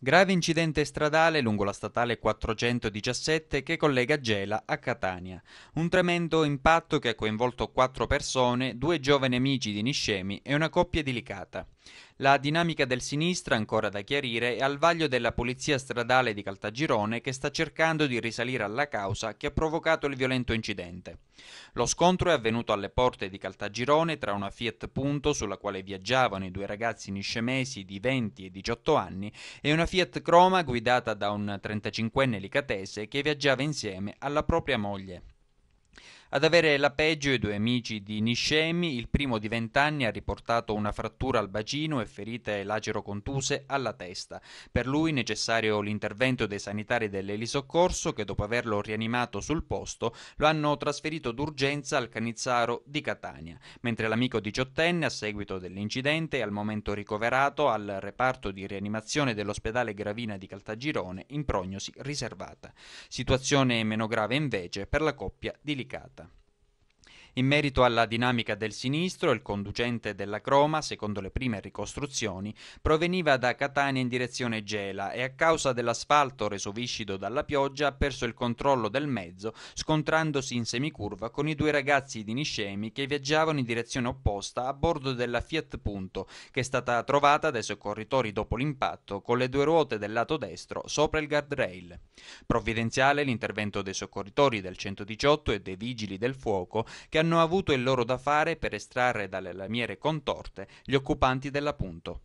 Grave incidente stradale lungo la statale 417 che collega Gela a Catania. Un tremendo impatto che ha coinvolto quattro persone, due giovani amici di Niscemi e una coppia di Licata. La dinamica del sinistra, ancora da chiarire, è al vaglio della polizia stradale di Caltagirone che sta cercando di risalire alla causa che ha provocato il violento incidente. Lo scontro è avvenuto alle porte di Caltagirone tra una Fiat Punto sulla quale viaggiavano i due ragazzi niscemesi di 20 e 18 anni e una Fiat Croma guidata da un 35enne licatese che viaggiava insieme alla propria moglie. Ad avere la peggio i due amici di Niscemi, il primo di 20 anni ha riportato una frattura al bacino e ferite lacero-contuse alla testa. Per lui necessario l'intervento dei sanitari dell'elisoccorso che dopo averlo rianimato sul posto lo hanno trasferito d'urgenza al Canizzaro di Catania, mentre l'amico diciottenne a seguito dell'incidente è al momento ricoverato al reparto di rianimazione dell'ospedale Gravina di Caltagirone in prognosi riservata. Situazione meno grave invece per la coppia di Licata. In merito alla dinamica del sinistro, il conducente della croma, secondo le prime ricostruzioni, proveniva da Catania in direzione Gela e a causa dell'asfalto reso viscido dalla pioggia ha perso il controllo del mezzo, scontrandosi in semicurva con i due ragazzi di Niscemi che viaggiavano in direzione opposta a bordo della Fiat Punto, che è stata trovata dai soccorritori dopo l'impatto con le due ruote del lato destro sopra il guardrail. Provvidenziale l'intervento dei soccorritori del 118 e dei vigili del fuoco che hanno avuto il loro da fare per estrarre dalle lamiere contorte gli occupanti dell'appunto.